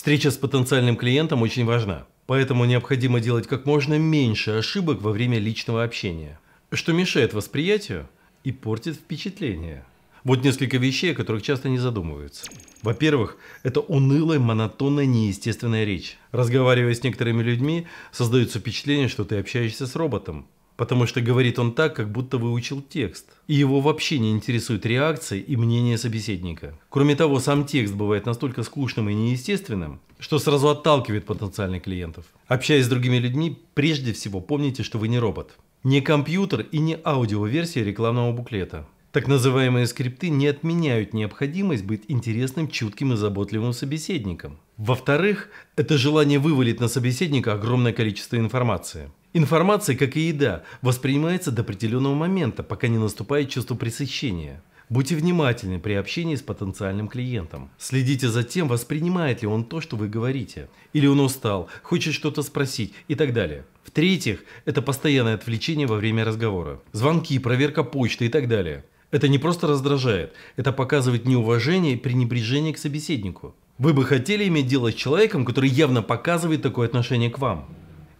Встреча с потенциальным клиентом очень важна, поэтому необходимо делать как можно меньше ошибок во время личного общения, что мешает восприятию и портит впечатление. Вот несколько вещей, о которых часто не задумываются. Во-первых, это унылая, монотонная, неестественная речь. Разговаривая с некоторыми людьми, создается впечатление, что ты общаешься с роботом, потому что говорит он так, как будто выучил текст, и его вообще не интересуют реакции и мнение собеседника. Кроме того, сам текст бывает настолько скучным и неестественным, что сразу отталкивает потенциальных клиентов. Общаясь с другими людьми, прежде всего помните, что вы не робот. Не компьютер и не аудиоверсия рекламного буклета. Так называемые скрипты не отменяют необходимость быть интересным, чутким и заботливым собеседником. Во-вторых, это желание вывалить на собеседника огромное количество информации. Информация, как и еда, воспринимается до определенного момента, пока не наступает чувство пресыщения. Будьте внимательны при общении с потенциальным клиентом. Следите за тем, воспринимает ли он то, что вы говорите. Или он устал, хочет что-то спросить и так далее. В-третьих, это постоянное отвлечение во время разговора. Звонки, проверка почты и так далее. Это не просто раздражает, это показывает неуважение и пренебрежение к собеседнику. Вы бы хотели иметь дело с человеком, который явно показывает такое отношение к вам.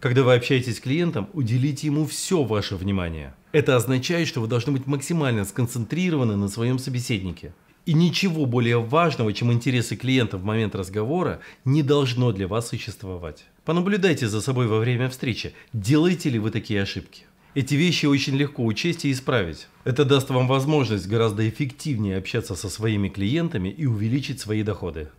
Когда вы общаетесь с клиентом, уделите ему все ваше внимание. Это означает, что вы должны быть максимально сконцентрированы на своем собеседнике. И ничего более важного, чем интересы клиента в момент разговора, не должно для вас существовать. Понаблюдайте за собой во время встречи, делаете ли вы такие ошибки. Эти вещи очень легко учесть и исправить. Это даст вам возможность гораздо эффективнее общаться со своими клиентами и увеличить свои доходы.